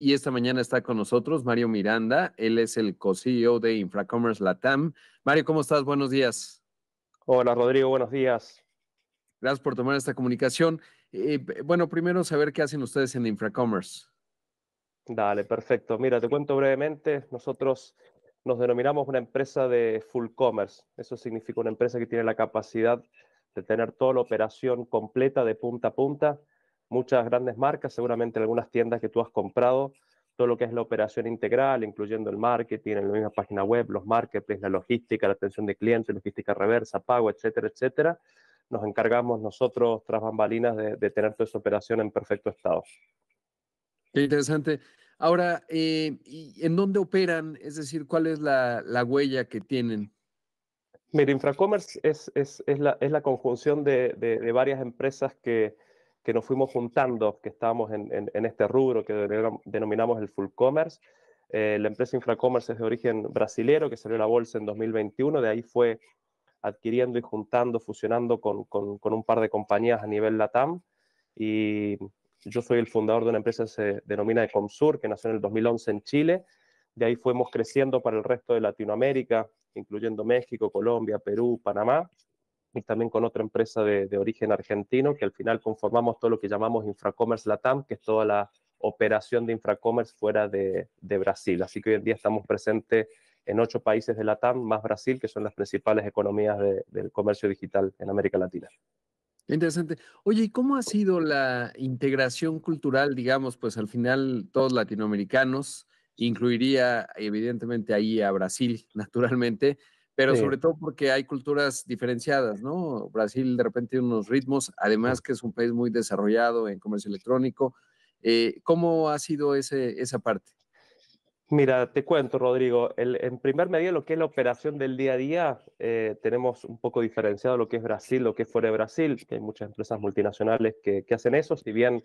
Y esta mañana está con nosotros Mario Miranda, él es el co-CEO de Infracommerce Latam. Mario, ¿cómo estás? Buenos días. Hola Rodrigo, buenos días. Gracias por tomar esta comunicación. Eh, bueno, primero saber qué hacen ustedes en Infracommerce. Dale, perfecto. Mira, te cuento brevemente. Nosotros nos denominamos una empresa de full commerce. Eso significa una empresa que tiene la capacidad de tener toda la operación completa de punta a punta muchas grandes marcas, seguramente algunas tiendas que tú has comprado, todo lo que es la operación integral, incluyendo el marketing, en la misma página web, los marketplaces, la logística, la atención de clientes, logística reversa, pago, etcétera, etcétera. Nos encargamos nosotros, tras bambalinas, de, tener toda esa operación en perfecto estado. interesante. Ahora, eh, ¿y ¿en dónde operan? Es decir, ¿cuál es la, huella que tienen? Mira, Infracommerce es, la, conjunción de varias empresas que, que nos fuimos juntando, que estábamos en, este rubro que denominamos el full commerce. Eh, la empresa Infracommerce es de origen brasilero, que salió a la bolsa en 2021, de ahí fue adquiriendo y juntando, fusionando con, con, un par de compañías a nivel LATAM. Y yo soy el fundador de una empresa que se denomina Ecomsur, que nació en el 2011 en Chile. De ahí fuimos creciendo para el resto de Latinoamérica, incluyendo México, Colombia, Perú, Panamá también con otra empresa de, origen argentino, que al final conformamos todo lo que llamamos Infracommerce Latam, que es toda la operación de Infracommerce fuera de, Brasil. Así que hoy en día estamos presentes en ocho países de Latam, más Brasil, que son las principales economías del comercio digital en América Latina. Interesante. Oye, ¿y cómo ha sido la integración cultural, digamos, pues al final todos latinoamericanos, incluiría evidentemente ahí a Brasil, naturalmente, pero sobre todo porque hay culturas diferenciadas, ¿no? Brasil de repente tiene unos ritmos, además que es un país muy desarrollado en comercio electrónico. Eh, ¿Cómo ha sido ese, esa parte? Mira, te cuento, Rodrigo. en primer medio, lo que es la operación del día a día, eh, tenemos un poco diferenciado lo que es Brasil, lo que es fuera de Brasil, que hay muchas empresas multinacionales que, que hacen eso. Si bien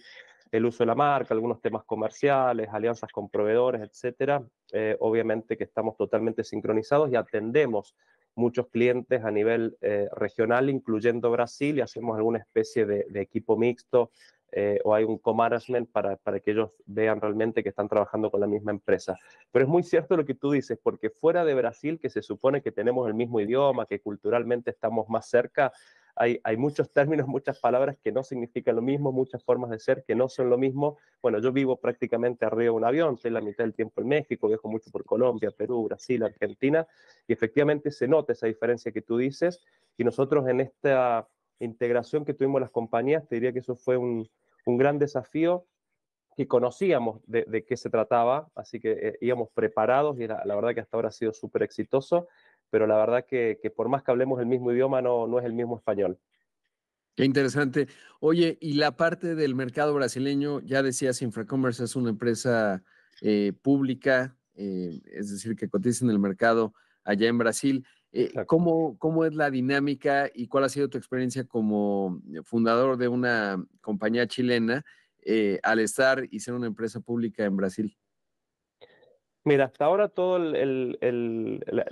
el uso de la marca, algunos temas comerciales, alianzas con proveedores, etcétera, eh, obviamente que estamos totalmente sincronizados y atendemos muchos clientes a nivel eh, regional, incluyendo Brasil, y hacemos alguna especie de equipo mixto eh, o hay un co-management para, para, que ellos vean realmente que están trabajando con la misma empresa. Pero es muy cierto lo que tú dices, porque fuera de Brasil, que se supone que tenemos el mismo idioma, que culturalmente estamos más cerca, hay, hay muchos términos, muchas palabras que no significan lo mismo, muchas formas de ser que no son lo mismo. Bueno, yo vivo prácticamente arriba de un avión, estoy la mitad del tiempo en México, viajo mucho por Colombia, Perú, Brasil, Argentina, y efectivamente se nota esa diferencia que tú dices, y nosotros en esta integración que tuvimos las compañías, te diría que eso fue un, un gran desafío que conocíamos de, qué se trataba, así que eh, íbamos preparados y la, verdad que hasta ahora ha sido súper exitoso, pero la verdad que, por más que hablemos el mismo idioma, no, es el mismo español. Qué interesante. Oye, y la parte del mercado brasileño, ya decías, Infracommerce es una empresa eh, pública, eh, es decir, que cotiza en el mercado allá en Brasil. Eh, ¿cómo, ¿Cómo es la dinámica y cuál ha sido tu experiencia como eh, fundador de una compañía chilena eh, al estar y ser una empresa pública en Brasil? Mira, hasta ahora toda la,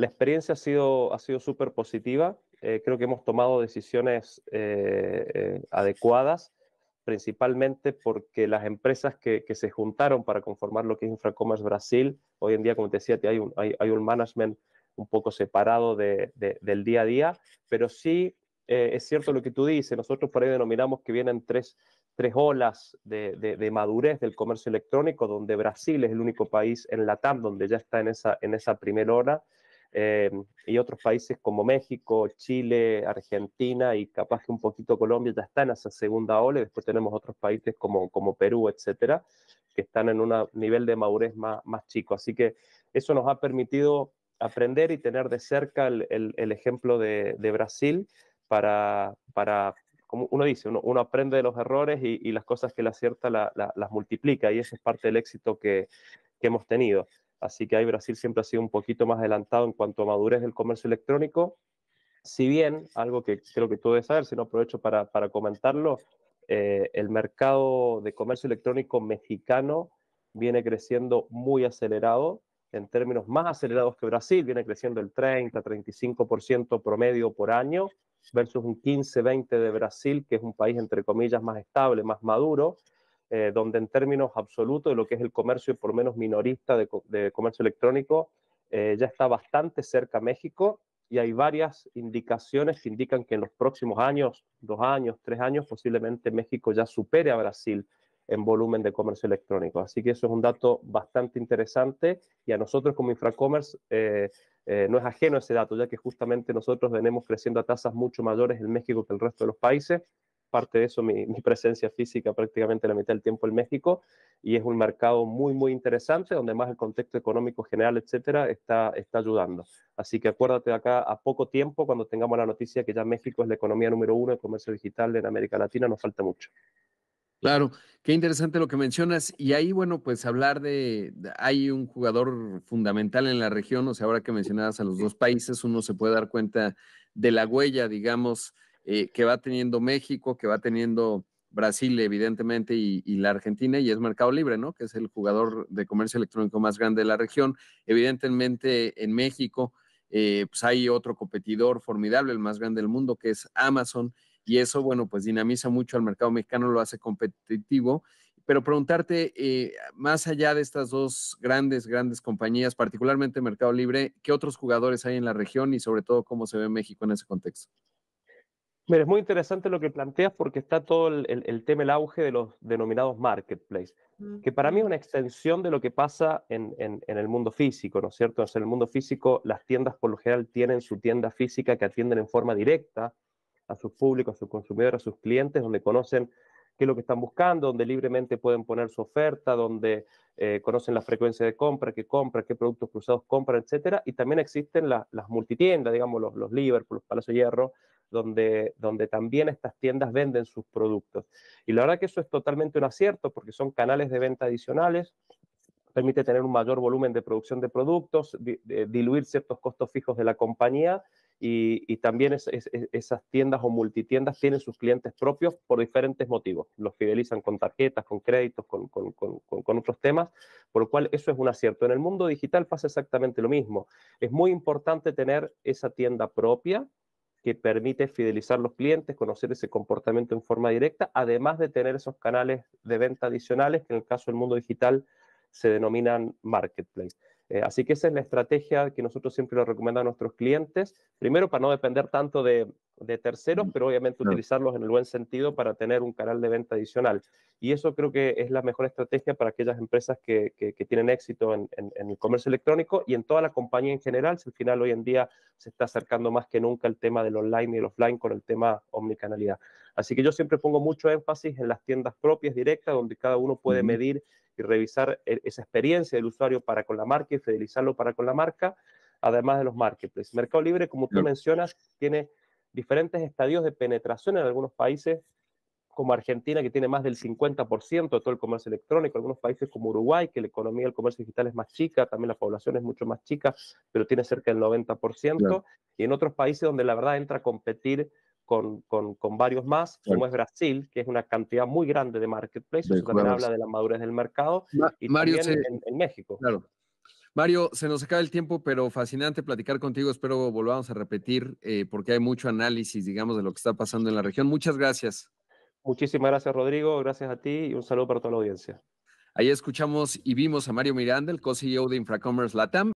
experiencia ha sido, ha sido súper positiva. creo que hemos tomado decisiones adecuadas, principalmente porque las empresas que, se juntaron para conformar lo que es Infracommerce Brasil, hoy en día, como te decía, hay hay, hay un management un poco separado del día a día, pero sí eh, es cierto lo que tú dices, nosotros por ahí denominamos que vienen tres, tres olas de, madurez del comercio electrónico, donde Brasil es el único país en la TAM donde ya está en esa, en esa primera ola, eh, y otros países como México, Chile, Argentina y capaz que un poquito Colombia ya están en esa segunda ola, y después tenemos otros países como, como Perú, etcétera, que están en un nivel de madurez más, más chico. Así que eso nos ha permitido aprender y tener de cerca el, ejemplo de, Brasil para, como uno dice, uno, aprende de los errores y, las cosas que le acierta la, las multiplica y eso es parte del éxito que, hemos tenido. Así que ahí Brasil siempre ha sido un poquito más adelantado en cuanto a madurez del comercio electrónico. Si bien, algo que creo que tú debes saber, si no aprovecho para, comentarlo, eh, el mercado de comercio electrónico mexicano viene creciendo muy acelerado en términos más acelerados que Brasil, viene creciendo el 30-35% promedio por año, versus un 15-20% de Brasil, que es un país, entre comillas, más estable, más maduro, eh, donde en términos absolutos de lo que es el comercio, por menos minorista de, comercio electrónico, eh, ya está bastante cerca México y hay varias indicaciones que indican que en los próximos años, dos años, tres años, posiblemente México ya supere a Brasil en volumen de comercio electrónico. Así que eso es un dato bastante interesante y a nosotros como InfraCommerce eh, eh, no es ajeno ese dato, ya que justamente nosotros venimos creciendo a tasas mucho mayores en México que el resto de los países. Parte de eso, mi, presencia física prácticamente la mitad del tiempo en México y es un mercado muy, muy interesante, donde más el contexto económico general, etcétera, está, está ayudando. Así que acuérdate acá a poco tiempo, cuando tengamos la noticia que ya México es la economía número uno de comercio digital en América Latina, nos falta mucho. Claro, qué interesante lo que mencionas. Y ahí, bueno, pues hablar de, hay un jugador fundamental en la región, o sea, ahora que mencionabas a los dos países, uno se puede dar cuenta de la huella, digamos, eh, que va teniendo México, que va teniendo Brasil, evidentemente, y, la Argentina, y es Mercado Libre, ¿no? Que es el jugador de comercio electrónico más grande de la región. Evidentemente, en México, eh, pues hay otro competidor formidable, el más grande del mundo, que es Amazon y eso, bueno, pues dinamiza mucho al mercado mexicano, lo hace competitivo. Pero preguntarte, eh, más allá de estas dos grandes, grandes compañías, particularmente Mercado Libre, ¿qué otros jugadores hay en la región y sobre todo cómo se ve México en ese contexto? Mira, es muy interesante lo que planteas porque está todo el, tema, el auge de los denominados marketplace, que para mí es una extensión de lo que pasa en, el mundo físico, ¿no es cierto? en el mundo físico, las tiendas por lo general tienen su tienda física que atienden en forma directa a su público, a sus consumidores, a sus clientes, donde conocen qué es lo que están buscando, donde libremente pueden poner su oferta, donde eh, conocen la frecuencia de compra, qué compra, qué productos cruzados compran, etcétera. Y también existen las multitiendas, digamos, los, los Liverpool, los Palacio Hierro, donde, donde también estas tiendas venden sus productos. Y la verdad que eso es totalmente un acierto porque son canales de venta adicionales, permite tener un mayor volumen de producción de productos, eh, diluir ciertos costos fijos de la compañía y, también esas tiendas o multitiendas tienen sus clientes propios por diferentes motivos. Los fidelizan con tarjetas, con créditos, con, con, otros temas, por lo cual eso es un acierto. En el mundo digital pasa exactamente lo mismo. Es muy importante tener esa tienda propia que permite fidelizar los clientes, conocer ese comportamiento en forma directa, además de tener esos canales de venta adicionales que en el caso del mundo digital se denominan marketplace. Eh, así que esa es la estrategia que nosotros siempre lo recomendamos a nuestros clientes, primero para no depender tanto de, terceros, mm, pero obviamente utilizarlos en el buen sentido para tener un canal de venta adicional. Y eso creo que es la mejor estrategia para aquellas empresas que, tienen éxito en, en, el comercio electrónico y en toda la compañía en general. Si al final hoy en día se está acercando más que nunca el tema del online y el offline con el tema omnicanalidad. Así que yo siempre pongo mucho énfasis en las tiendas propias, directas, donde cada uno puede medir revisar e, esa experiencia del usuario para con la marca y fidelizarlo para con la marca, además de los marketplaces. Mercado Libre, como tú mencionas, tiene diferentes estadios de penetración en algunos países, como Argentina, que tiene más del 50% de todo el comercio electrónico, algunos países como Uruguay, que la economía del comercio digital es más chica, también la población es mucho más chica, pero tiene cerca del 90%, y en otros países donde la verdad entra a competir con, con, con varios más, como es Brasil, que es una cantidad muy grande de marketplaces, también habla de la madurez del mercado, y también en, México. Claro. Mario, se nos acaba el tiempo, pero fascinante platicar contigo. Espero volvamos a repetir eh, porque hay mucho análisis, digamos, de lo que está pasando en la región. Muchas gracias. Muchísimas gracias, Rodrigo. Gracias a ti y un saludo para toda la audiencia. Ahí escuchamos y vimos a Mario Miranda, el co-CEO de Infracommerce Latam.